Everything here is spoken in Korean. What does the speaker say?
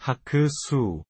하크 수